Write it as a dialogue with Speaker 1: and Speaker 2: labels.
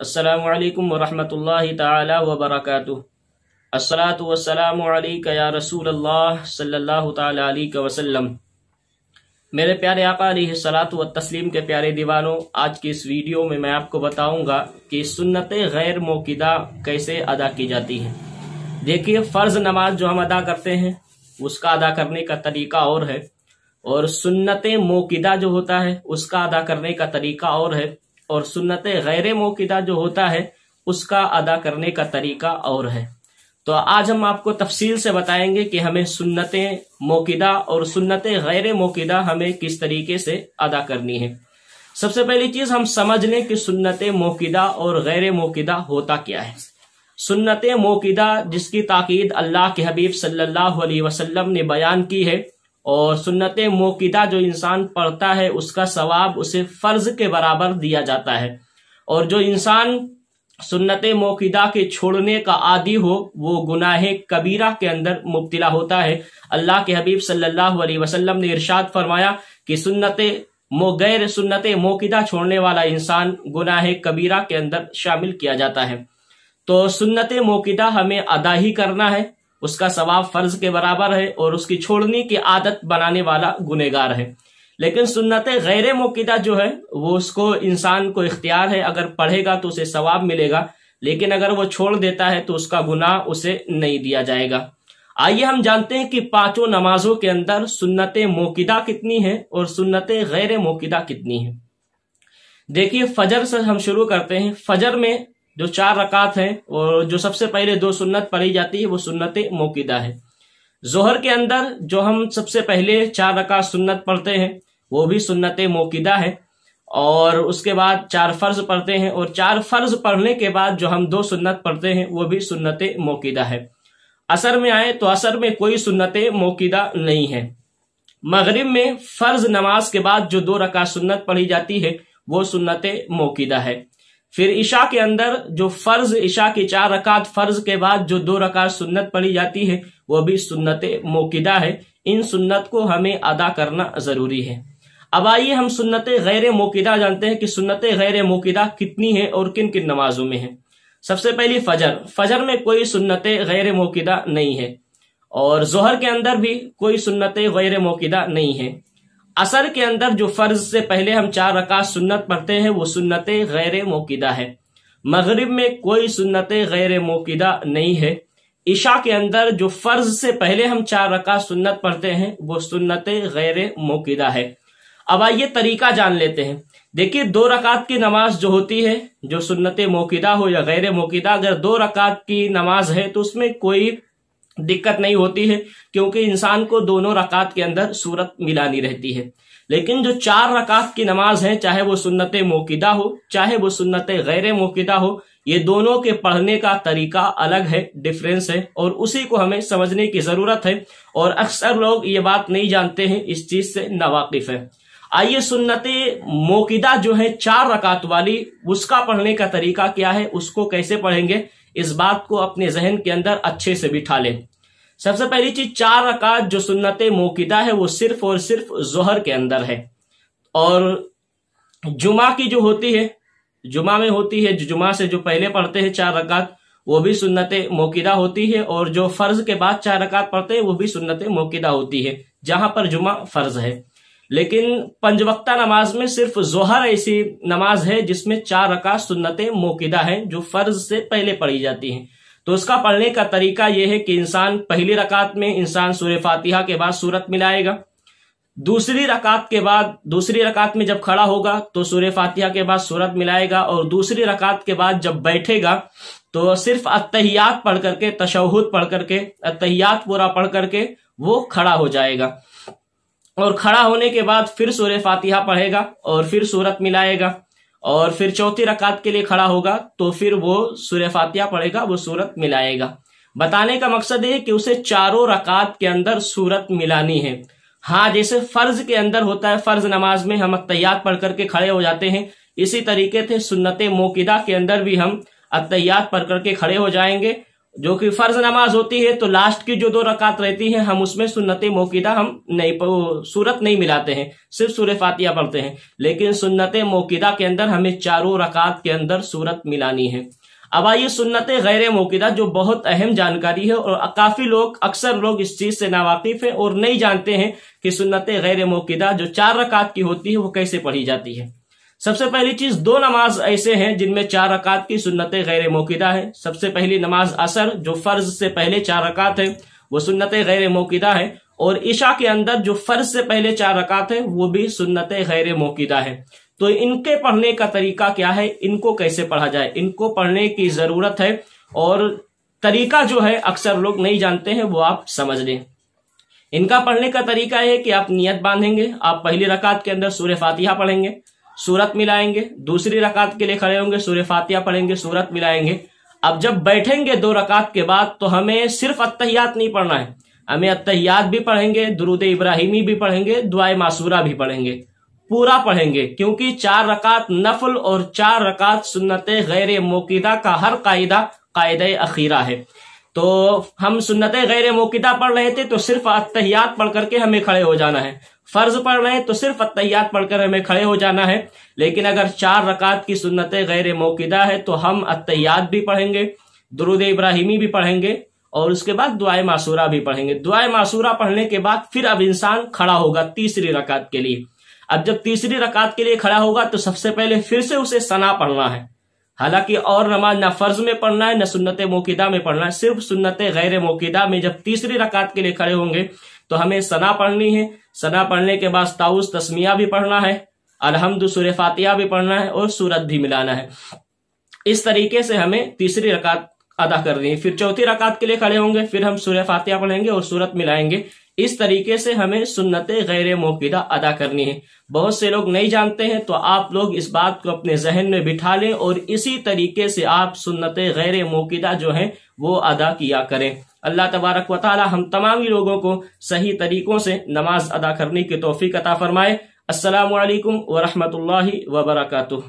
Speaker 1: असलकम वरहमल तबरक असलात वसलाम या रसूल अल्लाह सल्लल्लाहु अलैहि वसल्लम मेरे प्यारे आका सलात व तस्लीम के प्यारे दीवानों आज की इस वीडियो में मैं आपको बताऊंगा कि सुन्नत गैर मौकदा कैसे अदा की जाती है देखिए फ़र्ज़ नमाज जो हम अदा करते हैं उसका अदा करने का तरीका और है और सुन्नत मौकदा जो होता है उसका अदा करने का तरीका और है और सुन्नत गैर मौकदा जो होता है उसका अदा करने का तरीका और है तो आज हम आपको तफसील से बताएंगे कि हमें सुन्नत मौकदा और सुन्नत गैर मौकदा हमें किस तरीके से अदा करनी है सबसे पहली चीज हम समझ लें कि सुन्नत मौकदा और गैर मौकदा होता क्या है सुन्नत मौकदा जिसकी ताकीद अल्लाह के हबीब सल्लल्लाहु अलैहि वसल्लम ने बयान की है और सुन्नत मोकिदा जो इंसान पढ़ता है उसका सवाब उसे फ़र्ज के बराबर दिया जाता है और जो इंसान सुन्नत मौकिदा के छोड़ने का आदि हो वो गुनाह कबीरा के अंदर मुबतला होता है अल्लाह के हबीब सल्लल्लाहु अलैहि वसल्लम ने इरशाद फरमाया कि सुन्नत मो गैर सुन्नत मौकिदा छोड़ने वाला इंसान गुनाह कबीरा के अंदर शामिल किया जाता है तो सुन्नत मौकिदा हमें अदा ही करना है उसका सवाब फर्ज के बराबर है और उसकी छोड़ने की आदत बनाने वाला गुनेगार है लेकिन सुन्नत गैर मौकदा जो है वो उसको इंसान को इख्तियार है अगर पढ़ेगा तो उसे सवाब मिलेगा लेकिन अगर वो छोड़ देता है तो उसका गुनाह उसे नहीं दिया जाएगा आइए हम जानते हैं कि पांचों नमाजों के अंदर सुन्नत मौकदा कितनी है और सुन्नत गैर मौकदा कितनी है देखिए फजर से हम शुरू करते हैं फजर में जो चार रकात हैं और जो सबसे पहले दो सुन्नत पढ़ी जाती है वो सुन्नत मौकीदा है जोहर के अंदर जो हम सबसे पहले चार रकात सुन्नत पढ़ते हैं वो भी सुन्नत मौकीदा है और उसके बाद चार फर्ज पढ़ते हैं और चार फर्ज पढ़ने के बाद जो हम दो सुन्नत पढ़ते हैं वो भी सुन्नत मौकीदा है असर में आए तो असर में कोई सुन्नत मौकीदा नहीं है मगरिब में फर्ज नमाज के बाद जो दो रकात सुन्नत पढ़ी जाती है वो सुन्नत मौकीदा है फिर ईशा के अंदर जो फर्ज ईशा की चार रकात फर्ज के बाद जो दो रकात सुन्नत पढ़ी जाती है वह भी सुन्नत मोकिदा है इन सुन्नत को हमें अदा करना ज़रूरी है अब आइए हम सुन्नत गैर मोकिदा जानते हैं कि सुन्नत गैर मोकिदा कितनी है और किन किन नमाजों में है सबसे पहली फजर फजर में कोई सुन्नत गैर मोकिदा नहीं है और जहर के अंदर भी कोई सुन्नत गैर मोकिदा नहीं है असर के अंदर जो फर्ज से पहले हम चार रकात सुन्नत पढ़ते हैं वो सुन्नत गैर मौकदा है मगरिब में कोई सुन्नत गैर मौकदा नहीं है ईशा के अंदर जो फर्ज से पहले हम चार रकात सुन्नत पढ़ते हैं वो सुन्नत गैर मौकदा है अब आइए तरीका जान लेते हैं देखिए दो रकात की नमाज जो होती है जो सुन्नत मौकदा हो या गैर मौकदा अगर दो रकात की नमाज है तो उसमें कोई दिक्कत नहीं होती है क्योंकि इंसान को दोनों रकात के अंदर सूरत मिलानी रहती है लेकिन जो चार रकात की नमाज है चाहे वो सुन्नत मौकदा हो चाहे वो सुन्नत गैर मौकदा हो ये दोनों के पढ़ने का तरीका अलग है डिफरेंस है और उसी को हमें समझने की ज़रूरत है और अक्सर लोग ये बात नहीं जानते हैं इस चीज़ से नावाकिफ़ है आइए सुन्नत मौकदा जो है चार रकात वाली उसका पढ़ने का तरीका क्या है उसको कैसे पढ़ेंगे इस बात को अपने जहन के अंदर अच्छे से बिठा लें सबसे पहली चीज चार रकात जो सुन्नत मोकिदा है वो सिर्फ और सिर्फ जहर के अंदर है और जुमा की जो होती है जुमा में होती है जुमा से जो पहले पढ़ते हैं चार रकात वो भी सुन्नत मोकिदा होती है और जो फर्ज के बाद चार रकात पढ़ते हैं वो भी सुन्नत मोकिदा होती है जहां पर जुमा फर्ज है लेकिन पंजवक्ता नमाज में सिर्फ जोहर ऐसी नमाज है जिसमें चार रका सुन्नत मोकिदा है जो फर्ज से पहले पढ़ी जाती है तो उसका पढ़ने का तरीका यह है कि इंसान पहली रकात में इंसान सूर्य फातिहा के बाद सूरत मिलाएगा दूसरी रकात के बाद दूसरी रकात में जब खड़ा होगा तो सूर्य फातिहा के बाद सूरत मिलाएगा और दूसरी रकात के बाद जब बैठेगा तो सिर्फ अतहियात पढ़ करके तशहद पढ़ करके अतहियात पूरा पढ़ करके वो खड़ा हो जाएगा और खड़ा होने के बाद फिर सूर्य फातिहा पढ़ेगा और फिर सूरत मिलाएगा और फिर चौथी रकात के लिए खड़ा होगा तो फिर वो सूर्य फातिहा पढ़ेगा वो सूरत मिलाएगा बताने का मकसद ये कि उसे चारों रकात के अंदर सूरत मिलानी है हाँ जैसे फर्ज के अंदर होता है फर्ज नमाज में हम अत्यात पढ़ करके खड़े हो जाते हैं इसी तरीके से सुन्नत मोकिदा के अंदर भी हम अत्यात पढ़ करके खड़े हो जाएंगे जो कि फर्ज नमाज होती है तो लास्ट की जो दो रकात रहती है हम उसमें सुन्नत मौकीदा हम नहीं सूरत नहीं मिलाते हैं सिर्फ सूर्य फातिया पढ़ते हैं लेकिन सुन्नत मौकीदा के अंदर हमें चारों रकात के अंदर सूरत मिलानी है अब आइए सुन्नत गैर मौकीदा जो बहुत अहम जानकारी है और काफी लोग अक्सर लोग इस चीज से नावाकिफ है और नहीं जानते हैं कि सुन्नत गैर मौकीदा जो चार रकात की होती है वो कैसे पढ़ी जाती है सबसे पहली चीज दो नमाज ऐसे हैं जिनमें चार रकात की सुन्नत गैर मौकीदा है सबसे पहली नमाज असर जो फर्ज से पहले चार रकात है वो सुन्नत गैर मौकीदा है और ईशा के अंदर जो फर्ज से पहले चार रकात है वो भी सुन्नत गैर मौकीदा है तो इनके पढ़ने का तरीका क्या है इनको कैसे पढ़ा जाए इनको पढ़ने की जरूरत है और तरीका जो है अक्सर लोग नहीं जानते हैं वो आप समझ लें इनका पढ़ने का तरीका है कि आप नियत बांधेंगे आप पहली रकात के अंदर सूर्य फातिहा पढ़ेंगे सूरत मिलाएंगे दूसरी रकात के लिए खड़े होंगे सूर्य फातिया पढ़ेंगे सूरत मिलाएंगे अब जब बैठेंगे दो रकात के बाद तो हमें सिर्फ अतहियात नहीं पढ़ना है हमें अतहियात भी पढ़ेंगे दुरुद इब्राहिमी भी पढ़ेंगे दुआ मासूरा भी पढ़ेंगे पूरा पढ़ेंगे क्योंकि चार रकात नफल और चार रकात सुन्नत गैर मोकिदा का हर कायदा कायद अखीरा है तो हम सुन्नत गैर मोकिदा पढ़ रहे थे तो सिर्फ अतहियात पढ़ करके हमें खड़े हो जाना है फर्ज पढ़ रहे हैं तो सिर्फ अतैयात पढ़कर हमें खड़े हो जाना है लेकिन अगर चार रकात की सुन्नत गैर मौकदा है तो हम अत्यात भी पढ़ेंगे दरुद इब्राहिमी भी पढ़ेंगे और उसके बाद दुआ मासूरा भी पढ़ेंगे दुआ मासूरा पढ़ने के बाद फिर अब इंसान खड़ा होगा तीसरी रकात के लिए अब जब तीसरी रकात के लिए खड़ा होगा तो सबसे पहले फिर से उसे सना पढ़ना है हालांकि और नमाज ना फर्ज में पढ़ना है ना सुन्नत मौकीदा में पढ़ना है सिर्फ सुन्नत गैर मौकीदा में जब तीसरी रकात के लिए खड़े होंगे तो हमें सना पढ़नी है सना पढ़ने के बाद ताउस तस्मिया भी पढ़ना है अलहमद सुर फातिया भी पढ़ना है और सूरत भी मिलाना है इस तरीके से हमें तीसरी रकात अदा कर दिए फिर चौथी रकात के लिए खड़े होंगे फिर हम सूर्य फातिहा पढ़ेंगे और सूरत मिलाएंगे इस तरीके से हमें सुन्नत गैर मौकीदा अदा करनी है बहुत से लोग नहीं जानते हैं तो आप लोग इस बात को अपने जहन में बिठा लें और इसी तरीके से आप सुन्नत गैर मौकीदा जो है वो अदा किया करें अल्लाह तबारक वाल हम तमाम लोगों को सही तरीकों से नमाज अदा करने की तोहफी कता फरमाए असलकम वरहमल वबरकू